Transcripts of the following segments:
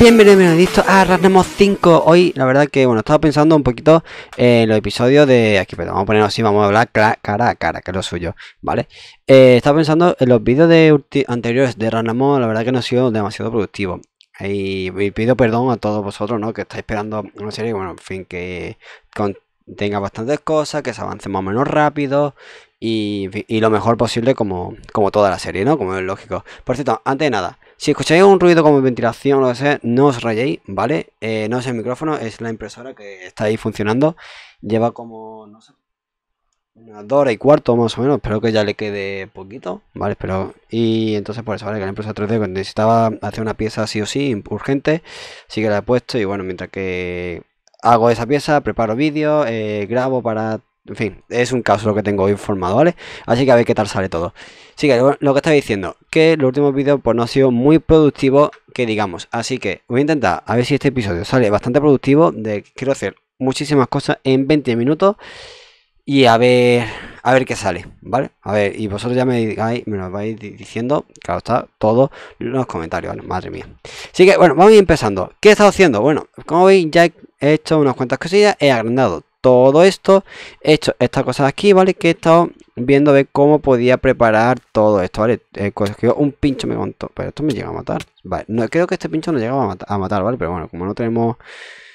Bienvenidos, bienvenidos a ah, Rasnamos 5. Hoy, la verdad que, bueno, estaba pensando un poquito en los episodios de... Aquí, pero vamos a ponerlo así, vamos a hablar cara a cara, que es lo suyo, ¿vale? Eh, estaba pensando en los vídeos de anteriores de Rasnamos, la verdad que no ha sido demasiado productivo Y, pido perdón a todos vosotros, ¿no? Que estáis esperando una serie, bueno, en fin, que tenga bastantes cosas, que se avance más o menos rápido y, y lo mejor posible como, como toda la serie, ¿no? Como es lógico. Por cierto, antes de nada... Si escucháis un ruido como ventilación o lo que sea, no os rayéis, ¿vale? Eh, no es el micrófono, es la impresora que está ahí funcionando. Lleva como, no sé, una hora y cuarto más o menos. Espero que ya le quede poquito, ¿vale? Pero, y entonces por eso, ¿vale? Que la impresora 3D necesitaba hacer una pieza sí o sí, urgente. Así que la he puesto y bueno, mientras que hago esa pieza, preparo vídeo eh, grabo para en fin, es un caso lo que tengo hoy informado, ¿vale? Así que a ver qué tal sale todo. Así que lo que estaba diciendo, que los últimos vídeos pues no ha sido muy productivos, que digamos. Así que voy a intentar a ver si este episodio sale bastante productivo, de quiero hacer muchísimas cosas en 20 minutos y a ver, a ver qué sale, ¿vale? A ver, y vosotros ya me, digáis, me lo vais diciendo, claro está, todo los comentarios, ¿vale? madre mía. Así que bueno, vamos a ir empezando. ¿Qué he estado haciendo? Bueno, como veis ya he hecho unas cuantas cosillas, he agrandado todo esto, he hecho estas cosas aquí, ¿vale? Que he estado viendo ver cómo podía preparar todo esto, ¿vale? cogido un pincho me contó, pero esto me llega a matar. Vale, no, creo que este pincho no llegaba a, matar, ¿vale? Pero bueno, como no tenemos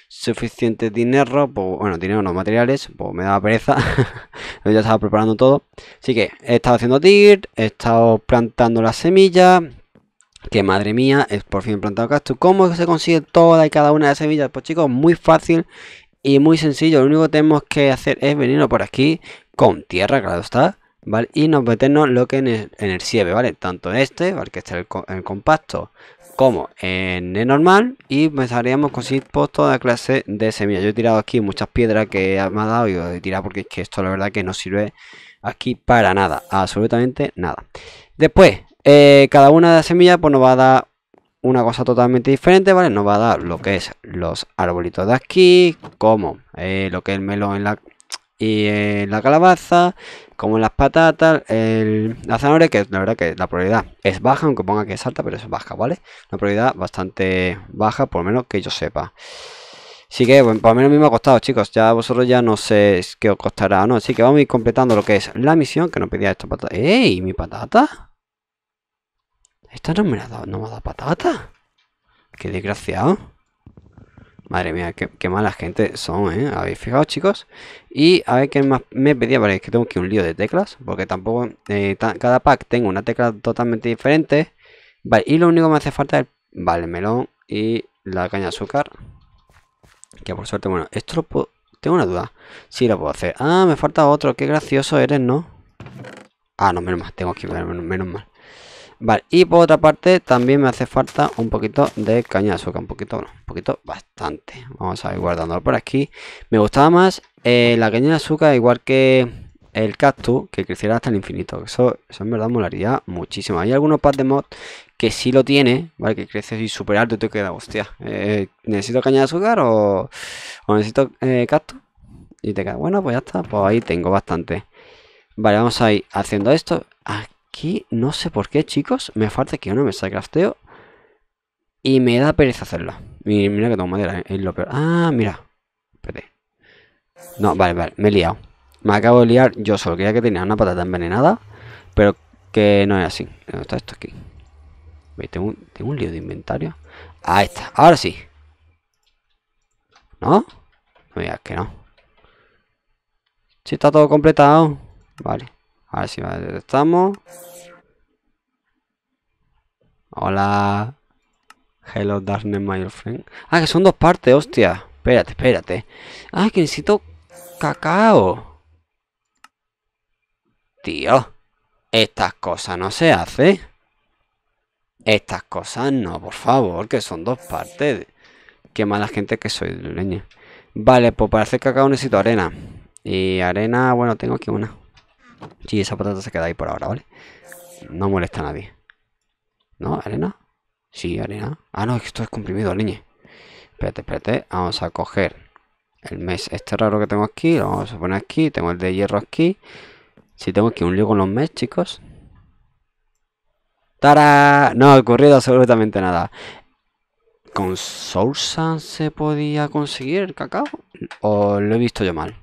suficiente dinero, pues, bueno, dinero no, materiales, pues me daba pereza. Yo ya estaba preparando todo. Así que he estado haciendo TIR, he estado plantando las semillas. Que madre mía, es por fin plantado cactus. ¿Cómo se consigue toda y cada una de las semillas? Pues chicos, muy fácil y muy sencillo, lo único que tenemos que hacer es venirnos por aquí con tierra, claro está. ¿Vale? Y nos meternos lo que en el, en ¿vale? Tanto este, ¿vale? Que está el, compacto, como en el normal y empezaríamos a conseguir pues, toda clase de semillas. Yo he tirado aquí muchas piedras que me ha dado y os he tirado porque es que esto la verdad que no sirve aquí para nada, absolutamente nada. Después, eh, cada una de las semillas pues, nos va a dar una cosa totalmente diferente, ¿vale? Nos va a dar lo que es los arbolitos de aquí, como eh, lo que es el melón y eh, la calabaza, como las patatas, el, la zanahoria, que la verdad que la probabilidad es baja, aunque ponga que es alta, pero es baja, ¿vale? Una probabilidad bastante baja, por lo menos que yo sepa. Así que, bueno, por lo menos me ha costado, chicos. Ya vosotros ya no sé qué os costará, ¿no? Así que vamos a ir completando lo que es la misión, que nos pedía esta patata. ¡Ey! ¿Mi patata? Esta no me ha dado, no me ha dado patata. Qué desgraciado. Madre mía, qué, mala gente son, ¿eh? ¿Habéis fijado, chicos? Y a ver qué más me pedía, vale, es que tengo que un lío de teclas, porque tampoco, eh, cada pack tengo una tecla totalmente diferente. Vale, y lo único que me hace falta es, el, vale, el melón y la caña de azúcar. Que por suerte, bueno, esto lo puedo, tengo una duda. Sí, lo puedo hacer. Ah, me falta otro, qué gracioso eres, ¿no? Ah, no, menos mal, tengo que ir, menos mal y por otra parte también me hace falta un poquito de caña de azúcar, un poquito, bueno, un poquito bastante. Vamos a ir guardando por aquí. Me gustaba más eh, la caña de azúcar igual que el cactus que creciera hasta el infinito. Eso, eso en verdad molaría muchísimo. Hay algunos pads de mod que sí lo tiene, ¿vale? Que crece y super alto y te queda, hostia, eh, ¿necesito caña de azúcar o, necesito eh, cactus? Y te queda, bueno, pues ya está, pues ahí tengo bastante. Vale, vamos a ir haciendo esto. Aquí ah, aquí, no sé por qué, chicos, me falta que una mesa de crafteo. Y me da pereza hacerlo. mira que tengo madera, ¿eh? peor. Ah, mira. No, vale, vale, me he liado. Me acabo de liar yo solo. quería que tenía una patata envenenada, pero que no es así. ¿Dónde está esto aquí? Tengo un, lío de inventario. Ahí está, ahora sí. ¿No? Mira, es que no. Si está todo completado. Vale. A ver si Estamos Hola. Hello, darkness, my friend. Ah, que son dos partes, hostia. Espérate, espérate. Ah, que necesito cacao. Tío. Estas cosas no se hacen. Estas cosas no, por favor, que son dos partes. Qué mala gente que soy, leña. Vale, pues para hacer cacao necesito arena. Y arena, bueno, tengo aquí una. Sí, esa patata se queda ahí por ahora, ¿vale? No molesta a nadie. ¿No, arena? Sí, arena. Ah, no, esto es comprimido, niña Espérate, espérate. Vamos a coger el mes este raro que tengo aquí. Lo vamos a poner aquí. Tengo el de hierro aquí. Si tengo aquí un lío con los mes, chicos. ¡Tara! No ha ocurrido absolutamente nada. ¿Con Source se podía conseguir el cacao? ¿O lo he visto yo mal?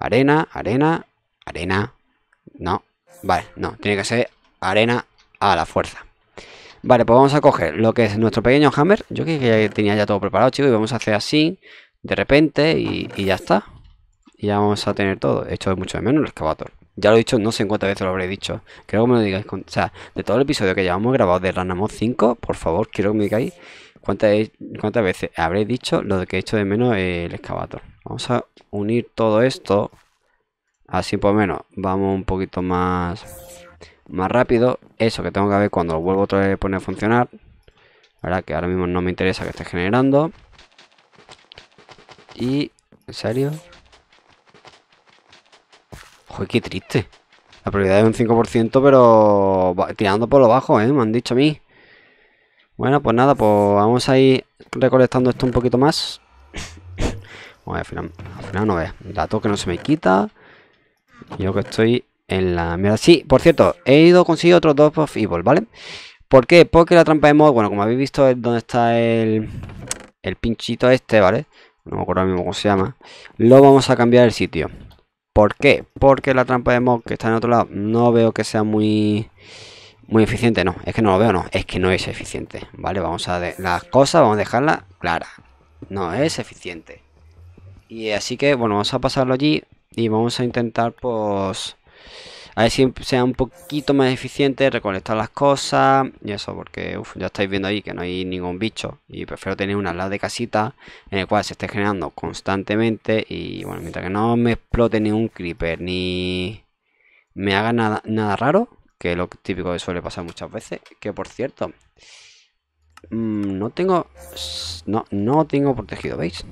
Arena, arena, arena. No, vale, no, tiene que ser arena a la fuerza. Vale, pues vamos a coger lo que es nuestro pequeño hammer. Yo que tenía ya todo preparado, chicos, y vamos a hacer así, de repente, y, ya está. Y ya vamos a tener todo. he es mucho de menos el excavator. Ya lo he dicho, no sé en cuántas veces lo habré dicho. Creo que me lo digáis. O sea, de todo el episodio que llevamos grabado de Ranamo 5, por favor, quiero que me digáis cuántas, cuántas veces habréis dicho lo que he hecho de menos el excavator. Vamos a unir todo esto. Así por lo menos vamos un poquito más, más rápido. Eso que tengo que ver cuando vuelvo otra vez a poner a funcionar. Ahora que ahora mismo no me interesa que esté generando. Y... ¿En serio? Joder, qué triste. La prioridad es un 5%, pero tirando por lo bajo, ¿eh? Me han dicho a mí. Bueno, pues nada, pues vamos a ir recolectando esto un poquito más al final, no veas. Dato que no se me quita. Yo que estoy en la mierda. Sí, por cierto, he ido a conseguir otros dos of Evil, ¿vale? ¿Por qué? Porque la trampa de mod, bueno, como habéis visto, es donde está el, el pinchito este, ¿vale? No me acuerdo ahora mismo cómo se llama. Lo vamos a cambiar el sitio. ¿Por qué? Porque la trampa de mod que está en otro lado no veo que sea muy muy eficiente. No, es que no lo veo, no. Es que no es eficiente, ¿vale? Vamos a... las cosas vamos a dejarla claras. No es eficiente. Y así que, bueno, vamos a pasarlo allí y vamos a intentar, pues, a ver si sea un poquito más eficiente recolectar las cosas y eso, porque uf, ya estáis viendo ahí que no hay ningún bicho y prefiero tener una ala de casita en el cual se esté generando constantemente y bueno, mientras que no me explote ningún creeper ni me haga nada, nada raro, que es lo típico que suele pasar muchas veces, que por cierto, mm, no tengo, no, no tengo protegido, ¿veis?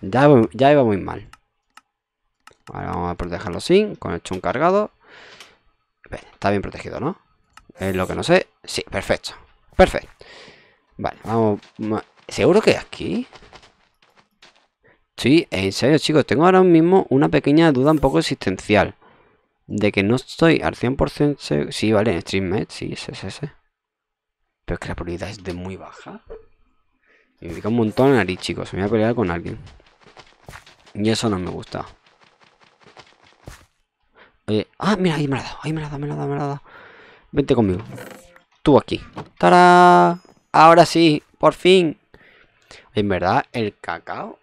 Ya, iba muy mal. Ahora vamos a protegerlo sin, con el chun cargado. está bien protegido, ¿no? Es lo que no sé. Sí, perfecto. Perfecto. Vale, vamos. ¿Seguro que aquí? Sí, en serio, chicos. Tengo ahora mismo una pequeña duda un poco existencial. De que no estoy al 100% seguro. Sí, vale, en match sí, sí, ese, Pero es que la probabilidad es de muy baja. Me pica un montón la nariz, chicos. Me voy a pelear con alguien. Y eso no me gusta. Eh, ah, mira, ahí me la da, ahí me da, me la da, me Vente conmigo. Tú aquí. ¡Tara! Ahora sí, por fin. En verdad, el cacao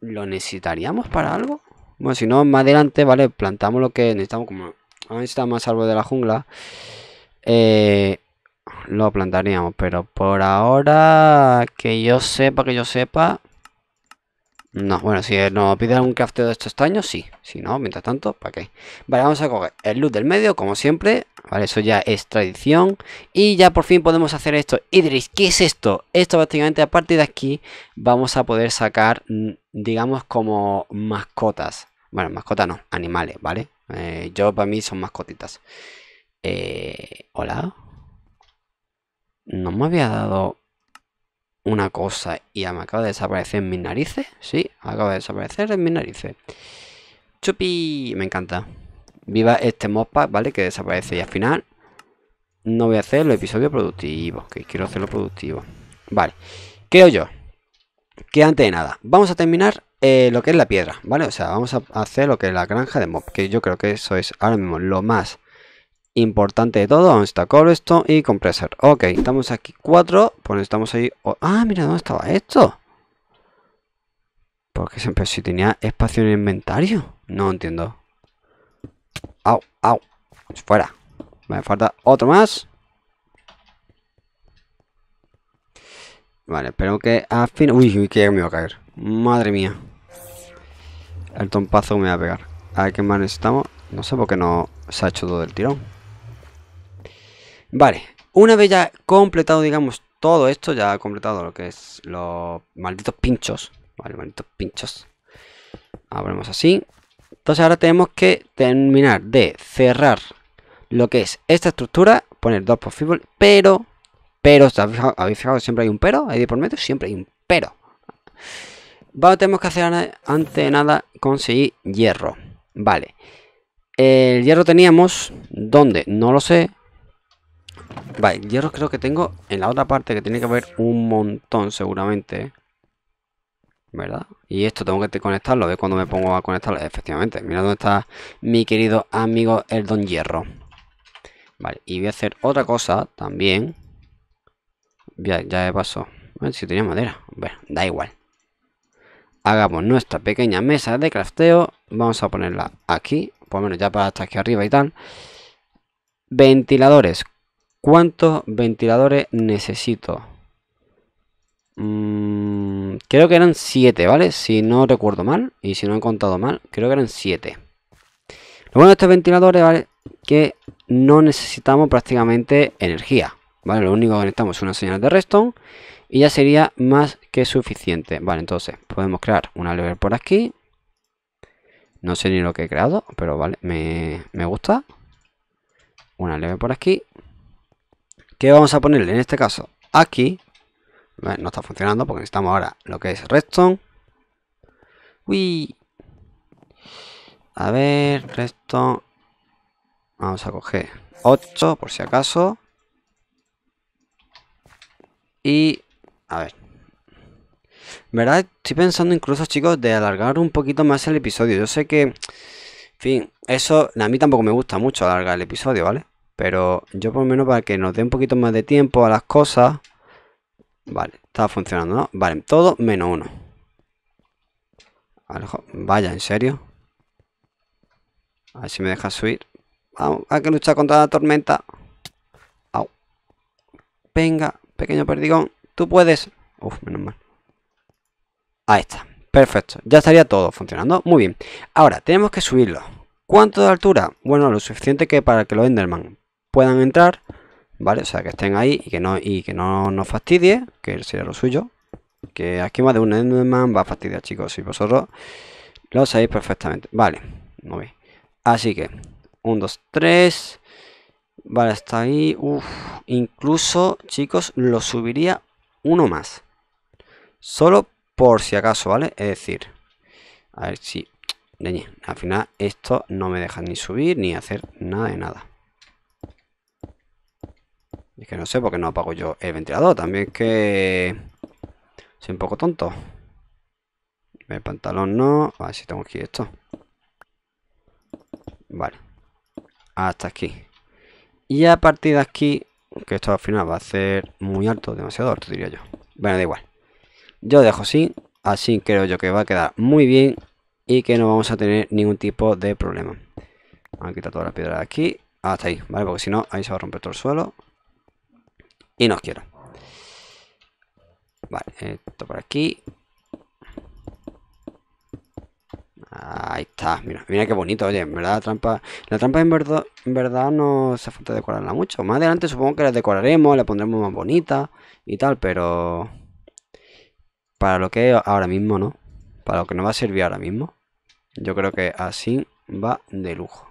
lo necesitaríamos para algo. Bueno, si no, más adelante, ¿vale? Plantamos lo que necesitamos. Como necesitamos más salvo de la jungla. Eh, lo plantaríamos, pero por ahora, que yo sepa, que yo sepa, no, bueno, si nos piden un crafteo de estos extraños, sí. Si no, mientras tanto, ¿para qué? Vale, vamos a coger el luz del medio, como siempre. Vale, eso ya es tradición. Y ya por fin podemos hacer esto. Idris, ¿qué es esto? Esto básicamente, a partir de aquí vamos a poder sacar, mm, digamos, como mascotas. Bueno, mascotas no, animales, ¿vale? Eh, yo para mí son mascotitas. Eh, Hola. No me había dado una cosa y me acaba de desaparecer en mis narices. Sí, acaba de desaparecer en mis narices. Chupi, me encanta. Viva este modpack, ¿vale? Que desaparece y al final no voy a hacer los episodios productivos, que quiero hacerlo productivo. Vale, creo yo que antes de nada, vamos a terminar eh, lo que es la piedra, ¿vale? O sea, vamos a hacer lo que es la granja de mob, que yo creo que eso es ahora mismo lo más importante de todo, ¿dónde está esto y compresor Ok, estamos aquí cuatro pues estamos ahí... ah, mira, ¿dónde estaba esto? Porque siempre si tenía espacio en el inventario. No entiendo. Au, au. Fuera. Me falta otro más. Vale, espero que al fin... Uy, uy, que me va a caer. Madre mía. El tompazo me va a pegar. A ver qué más necesitamos. No sé por qué no se ha hecho todo el tirón. Vale, una vez ya completado, digamos, todo esto, ya ha completado lo que es los malditos pinchos. Vale, malditos pinchos. Abrimos así. Entonces ahora tenemos que terminar de cerrar lo que es esta estructura, poner dos por fútbol pero, pero, ¿habéis fijado? Siempre hay un pero, Hay de por medio, siempre hay un pero. Vale, tenemos que hacer antes de nada conseguir hierro. Vale. El hierro teníamos, ¿dónde? No lo sé. Vale, hierro creo que tengo en la otra parte que tiene que haber un montón seguramente. ¿Verdad? Y esto tengo que conectarlo. ¿Ves cuando me pongo a conectarlo? Efectivamente. Mira dónde está mi querido amigo el don hierro. Vale, y voy a hacer otra cosa también. Ya, ya pasó. A ver si tenía madera. Bueno, da igual. Hagamos nuestra pequeña mesa de crafteo. Vamos a ponerla aquí. Por lo menos ya para hasta aquí arriba y tal. Ventiladores. ¿Cuántos ventiladores necesito? Mm, creo que eran 7, ¿vale? Si no recuerdo mal y si no he contado mal, creo que eran 7. Lo bueno de estos ventiladores, ¿vale? Que no necesitamos prácticamente energía, ¿vale? Lo único que necesitamos es una señal de reston y ya sería más que suficiente. Vale, entonces podemos crear una lever por aquí. No sé ni lo que he creado, pero vale, me, me gusta. Una lever por aquí. ¿Qué vamos a ponerle en este caso? Aquí. no está funcionando porque necesitamos ahora lo que es redstone. Uy. A ver, redstone. Vamos a coger 8 por si acaso. Y... A ver. verdad, estoy pensando incluso, chicos, de alargar un poquito más el episodio. Yo sé que... En fin, eso a mí tampoco me gusta mucho alargar el episodio, ¿vale? Pero yo por lo menos para que nos dé un poquito más de tiempo a las cosas. Vale, está funcionando, ¿no? Vale, todo menos uno. Vaya, ¿en serio? A ver si me deja subir. Vamos, hay que luchar contra la tormenta. Au. Venga, pequeño perdigón. Tú puedes. Uf, menos mal. Ahí está. Perfecto. Ya estaría todo funcionando. Muy bien. Ahora, tenemos que subirlo. ¿Cuánto de altura? Bueno, lo suficiente que para que lo Enderman puedan entrar, ¿vale? O sea, que estén ahí y que no, y que no nos fastidie, que sería lo suyo. Que aquí más de un Enderman va a fastidiar, chicos, Y vosotros lo sabéis perfectamente. Vale, no Así que, 1, 2, 3. Vale, está ahí. incluso, chicos, lo subiría uno más. Solo por si acaso, ¿vale? Es decir, a ver si... Al final esto no me deja ni subir ni hacer nada de nada. Es que no sé por qué no apago yo el ventilador. También que... Soy un poco tonto. El pantalón no. a ver si tengo aquí esto. Vale. Hasta aquí. Y a partir de aquí, que esto al final va a ser muy alto, demasiado alto diría yo. Bueno, da igual. Yo dejo así, así creo yo que va a quedar muy bien y que no vamos a tener ningún tipo de problema. Vamos a quitar todas las piedras de aquí, hasta ahí, ¿vale? Porque si no, ahí se va a romper todo el suelo y nos quiero. Vale, esto por aquí. Ahí está, mira, mira qué bonito, oye, en verdad la trampa, la trampa en verdad, en verdad no hace falta decorarla mucho. Más adelante supongo que la decoraremos, la pondremos más bonita y tal, pero para lo que ahora mismo no, para lo que nos va a servir ahora mismo, yo creo que así va de lujo.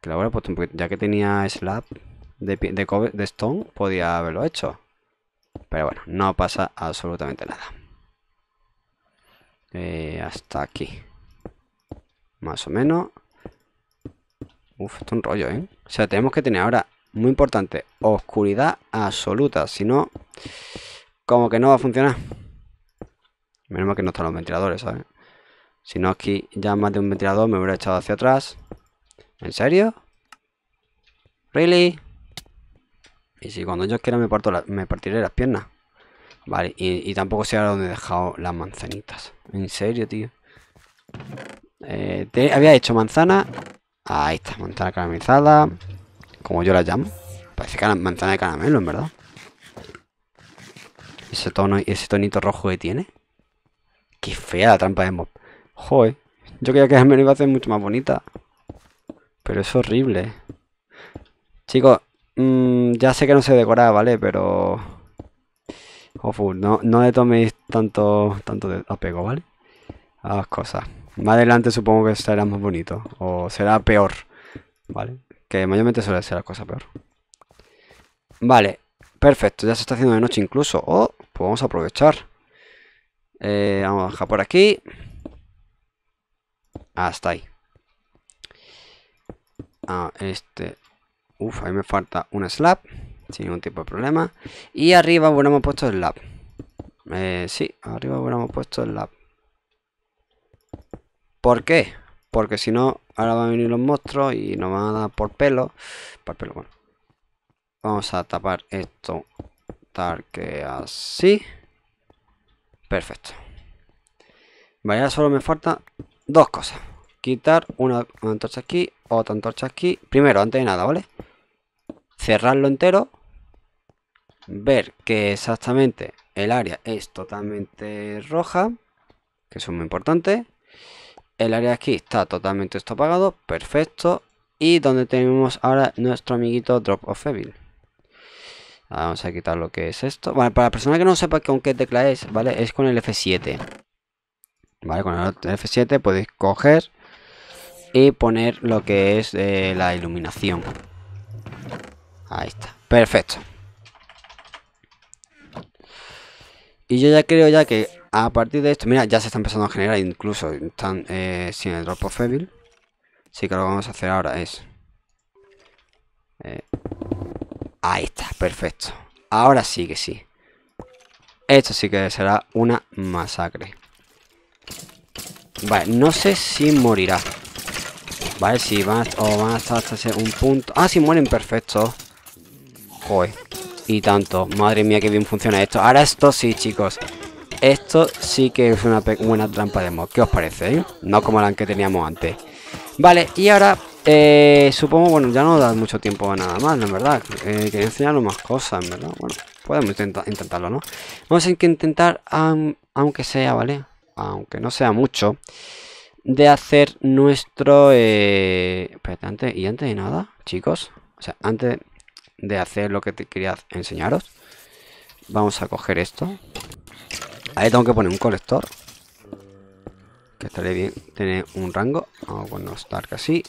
Que la voy a un poquito, ya que tenía slab, de, stone podía haberlo hecho. Pero bueno, no pasa absolutamente nada. Eh, hasta aquí. Más o menos. Uf, esto es un rollo, ¿eh? O sea, tenemos que tener ahora, muy importante, oscuridad absoluta. Si no, como que no va a funcionar. Menos mal que no están los ventiladores, ¿sabes? Si no, aquí ya más de un ventilador me hubiera echado hacia atrás. ¿En serio? ¿Really? Y si cuando yo quiera me, parto me partiré las piernas. Vale, y, tampoco sé ahora dónde he dejado las manzanitas. En serio, tío. Eh, te, había hecho manzana. Ahí está, manzana caramelizada. Como yo la llamo. Parece que manzana de caramelo, en verdad. Ese tono, ese tonito rojo que tiene. Qué fea la trampa de mob. Joder. Yo quería que la manzana iba a ser mucho más bonita. Pero es horrible. Chicos, Mm, ya sé que no se decora, ¿vale? Pero... Oh, no, no le toméis tanto, tanto apego, ¿vale? A las cosas. Más adelante supongo que será más bonito. O será peor. ¿Vale? Que mayormente suele ser las cosa peor. Vale. Perfecto. Ya se está haciendo de noche incluso. o oh, pues vamos a aprovechar. Eh, vamos a bajar por aquí. Hasta ah, ahí. Ah, este. Uf, ahí me falta un slab. Sin ningún tipo de problema. Y arriba bueno, hemos puesto el slab Eh, sí, arriba hemos puesto el slab ¿Por qué? Porque si no, ahora van a venir los monstruos y nos van a dar por pelo. Por pelo, bueno. Vamos a tapar esto. Tal que así. Perfecto. Vaya, solo me falta dos cosas quitar una antorcha aquí, otra antorcha aquí. Primero, antes de nada, ¿vale? Cerrarlo entero. Ver que exactamente el área es totalmente roja, que es muy importante. El área aquí está totalmente esto apagado, perfecto. Y donde tenemos ahora nuestro amiguito Drop of Evil. vamos a quitar lo que es esto. Vale, para la persona que no sepa con qué tecla es, ¿vale? Es con el F7. Vale, con el F7 podéis coger y poner lo que es eh, la iluminación. Ahí está, perfecto. Y yo ya creo ya que a partir de esto, mira, ya se está empezando a generar, incluso están eh, sin el drop of evil. Así que lo que vamos a hacer ahora es... Eh, ahí está, perfecto. Ahora sí que sí. Esto sí que será una masacre. Vale, no sé si morirá. Vale, si van o a estar un punto. Ah, si mueren, perfecto. Joder. Y tanto. Madre mía, qué bien funciona esto. Ahora esto sí, chicos. Esto sí que es una buena trampa de mod. ¿Qué os parece? Eh? No como la que teníamos antes. Vale, y ahora eh, supongo, bueno, ya no da mucho tiempo a nada más, ¿no? En verdad, eh, quería enseñaros más cosas, verdad. Bueno, podemos intentarlo, ¿no? Vamos a intentar, aunque sea, ¿vale? Aunque no sea mucho de hacer nuestro... Eh... Antes, y antes de nada, chicos, o sea, antes de hacer lo que te quería enseñaros, vamos a coger esto. Ahí tengo que poner un colector. Que estaría bien tener un rango. Vamos a ponernos así.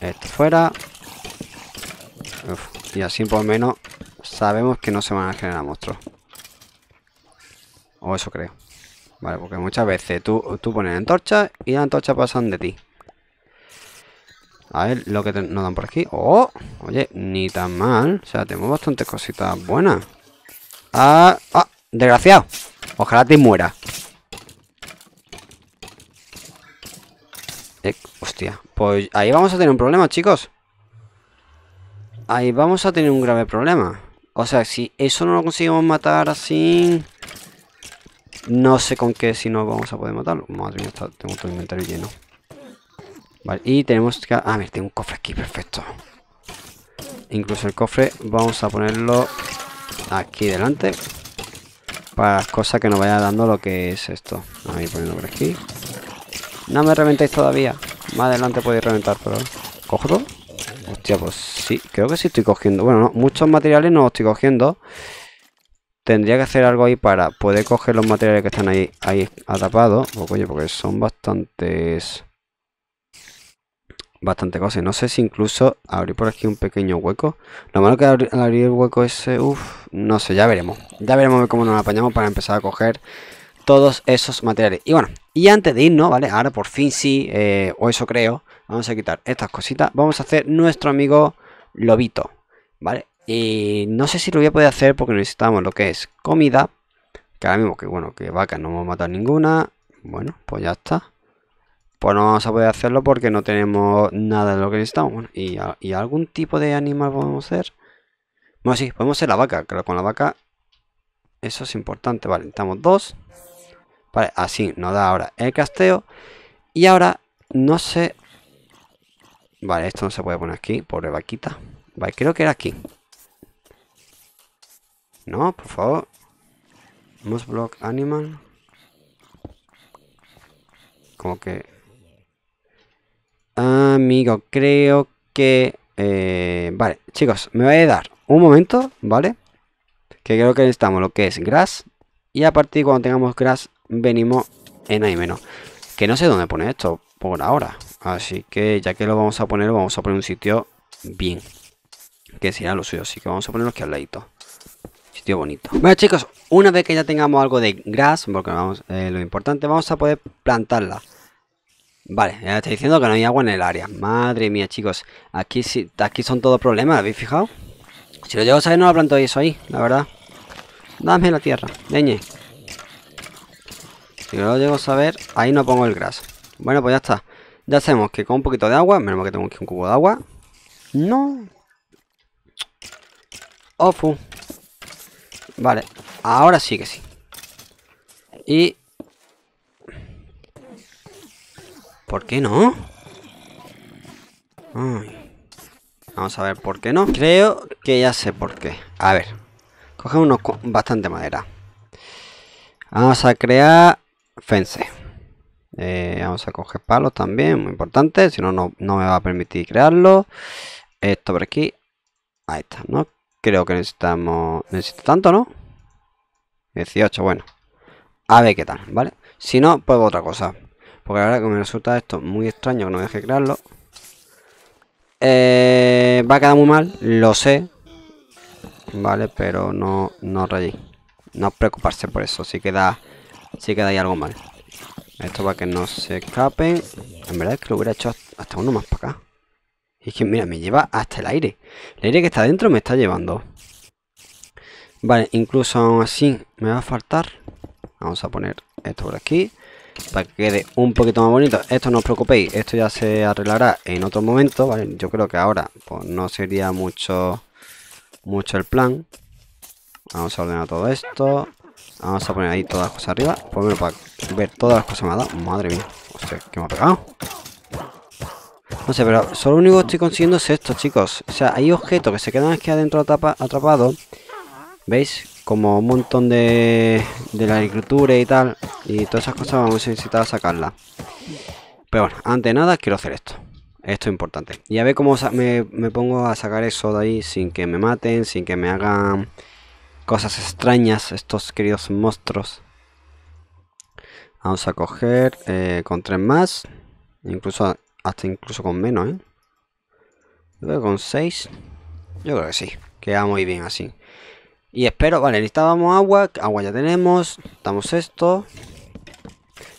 Esto fuera. y así por lo menos sabemos que no se van a generar monstruos. O eso creo. Vale, porque muchas veces tú, tú pones antorcha y las antorchas pasan de ti. A ver lo que nos dan por aquí. ¡Oh! Oye, ni tan mal. O sea, tenemos bastantes cositas buenas. ¡Ah! ¡Ah! ¡Desgraciado! Ojalá te muera. Eh, hostia. Pues ahí vamos a tener un problema, chicos. Ahí vamos a tener un grave problema. O sea, si eso no lo conseguimos matar así... No sé con qué, si no vamos a poder matarlo. Madre mía, tengo todo el inventario lleno. Vale, y tenemos que... Ah, mira, tengo un cofre aquí, perfecto. Incluso el cofre vamos a ponerlo aquí delante. Para cosas que nos vaya dando lo que es esto. A ir poniendo por aquí. No me reventéis todavía. Más adelante podéis reventar, pero... ¿Cojo Hostia, pues sí. Creo que sí estoy cogiendo. Bueno, no, muchos materiales no los estoy cogiendo. Tendría que hacer algo ahí para poder coger los materiales que están ahí, ahí atapados. Pues, porque son bastantes... Bastante cosas. No sé si incluso abrir por aquí un pequeño hueco. Lo malo que al abrir el hueco ese... Uf, no sé, ya veremos. Ya veremos cómo nos apañamos para empezar a coger todos esos materiales. Y bueno, y antes de irnos, ¿vale? Ahora por fin sí, eh, o eso creo. Vamos a quitar estas cositas. Vamos a hacer nuestro amigo lobito, ¿vale? Y no sé si lo voy a poder hacer porque necesitamos lo que es comida. Que ahora mismo que bueno, que vaca, no a matar ninguna. Bueno, pues ya está. Pues no vamos a poder hacerlo porque no tenemos nada de lo que necesitamos. y, y, algún tipo de animal podemos hacer. Bueno, sí, podemos hacer la vaca. Claro, con la vaca eso es importante. Vale, necesitamos dos. Vale, así nos da ahora el casteo. Y ahora, no sé... Vale, esto no se puede poner aquí, pobre vaquita. Vale, creo que era aquí. No, por favor. Must block animal. Como que... Amigo, creo que... Eh, vale, chicos, me voy a dar un momento, ¿vale? Que creo que necesitamos lo que es grass. Y a partir de cuando tengamos grass, venimos en ahí menos. Que no sé dónde poner esto por ahora. Así que ya que lo vamos a poner, vamos a poner en un sitio bien. Que será lo suyo. Así que vamos a ponerlo aquí al ladito bonito. Bueno chicos, una vez que ya tengamos algo de gras, porque vamos, eh, lo importante, vamos a poder plantarla. Vale, ya está diciendo que no hay agua en el área. Madre mía, chicos. Aquí sí, aquí son todos problemas, ¿habéis fijado? Si lo llevo a saber, no lo planto eso ahí, la verdad. Dame la tierra, leñe. Si lo llevo a saber, ahí no pongo el gras. Bueno, pues ya está. Ya hacemos que con un poquito de agua, menos que tengo aquí un cubo de agua. No. Ofu. Vale, ahora sí que sí. Y... ¿Por qué no? Vamos a ver, ¿por qué no? Creo que ya sé por qué. A ver. Cogemos unos bastante madera. Vamos a crear fence. Eh, vamos a coger palos también, muy importante. Si no, no, no me va a permitir crearlo. Esto por aquí. Ahí está, ¿no? Creo que necesitamos... Necesito tanto, ¿no? 18, bueno. A ver qué tal, ¿vale? Si no, pues otra cosa. Porque ahora que me resulta esto muy extraño que no deje crearlo. Eh, va a quedar muy mal, lo sé. Vale, pero no, no rayé. No preocuparse por eso, si queda, si queda ahí algo mal. Esto para que no se escape En verdad es que lo hubiera hecho hasta uno más para acá. Es que mira, me lleva hasta el aire. El aire que está dentro me está llevando. Vale, incluso aún así me va a faltar. Vamos a poner esto por aquí. Para que quede un poquito más bonito. Esto no os preocupéis. Esto ya se arreglará en otro momento. ¿vale? Yo creo que ahora pues, no sería mucho, mucho el plan. Vamos a ordenar todo esto. Vamos a poner ahí todas las cosas arriba. menos pues, para ver todas las cosas que Madre mía. que me ha pegado. No sé, pero solo lo único que estoy consiguiendo es esto, chicos. O sea, hay objetos que se quedan aquí adentro atrapados. ¿Veis? Como un montón de, de la agricultura y tal. Y todas esas cosas vamos a necesitar sacarlas. Pero bueno, antes de nada quiero hacer esto. Esto es importante. Ya ve ver cómo me, pongo a sacar eso de ahí sin que me maten, sin que me hagan cosas extrañas estos queridos monstruos. Vamos a coger eh, con tres más. Incluso hasta incluso con menos, ¿eh? con 6. Yo creo que sí. Queda muy bien así. Y espero... Vale, necesitábamos agua. Agua ya tenemos. Damos esto.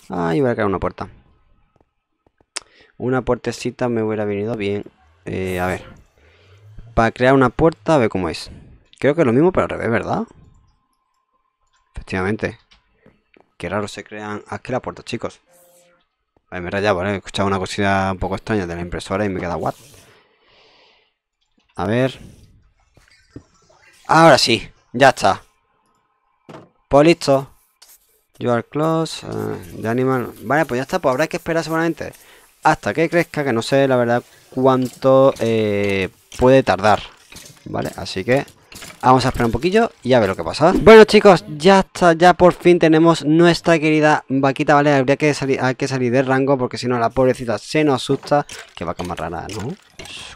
y voy a crear una puerta. Una puertecita me hubiera venido bien. Eh, a ver. Para crear una puerta, a ver cómo es. Creo que es lo mismo, pero al revés, ¿verdad? Efectivamente. Qué raro se crean... aquí ah, que la puerta, chicos ver, me rayaba, ¿vale? he escuchado una cosita un poco extraña de la impresora y me queda what. A ver. Ahora sí, ya está. Pues listo. You are close. animal. Vale, pues ya está. Pues habrá que esperar seguramente hasta que crezca, que no sé la verdad cuánto eh, puede tardar. Vale, así que Vamos a esperar un poquillo y a ver lo que pasa. Bueno chicos, ya está, ya por fin tenemos nuestra querida vaquita, ¿vale? Habría que salir, hay que salir de rango porque si no la pobrecita se nos asusta. Que vaca más rara, ¿no?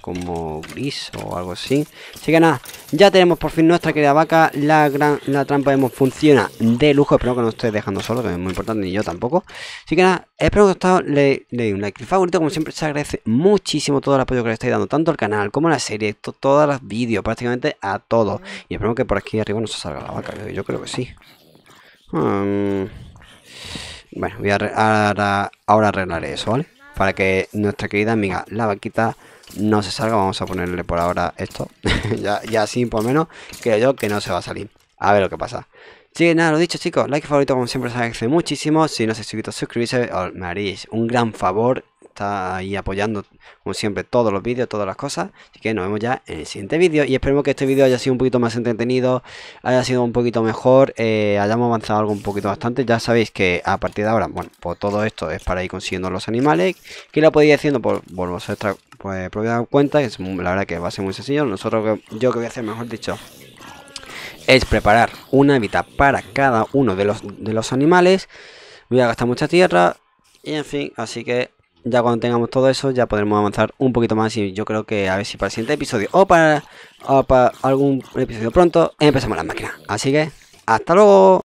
como gris o algo así. Así que nada, ya tenemos por fin nuestra querida vaca. La gran, la trampa hemos funciona de lujo. Espero que no esté dejando solo, que es muy importante, ni yo tampoco. Así que nada, espero que os haya gustado. Le, un like el favorito. Como siempre, se agradece muchísimo todo el apoyo que le estáis dando, tanto al canal como a la serie, todas todos los vídeos, prácticamente a todos. Y espero que por aquí arriba no se salga la vaca. Yo, creo que sí. Mm. bueno, voy a ahora, ahora arreglaré eso, ¿vale? Para que nuestra querida amiga la vaquita no se salga. Vamos a ponerle por ahora esto. ya, ya así por lo menos creo yo que no se va a salir. A ver lo que pasa. Sí, nada, lo dicho chicos, like favorito como siempre se agradece muchísimo. Si no se suscrito, suscribirse, me haréis un gran favor está ahí apoyando, como siempre, todos los vídeos, todas las cosas. Así que nos vemos ya en el siguiente vídeo. Y esperemos que este vídeo haya sido un poquito más entretenido, haya sido un poquito mejor, eh, hayamos avanzado algo un poquito bastante. Ya sabéis que a partir de ahora, bueno, pues todo esto es para ir consiguiendo los animales. Que lo podéis ir haciendo por, por vuestra pues, propia cuenta, es, la verdad que va a ser muy sencillo. Nosotros, yo que voy a hacer, mejor dicho, es preparar un hábitat para cada uno los, de los animales. Voy a gastar mucha tierra. Y en fin, así que ya cuando tengamos todo eso ya podremos avanzar un poquito más y yo creo que a ver si para el siguiente episodio o para, algún episodio pronto empezamos la máquina. Así que hasta luego.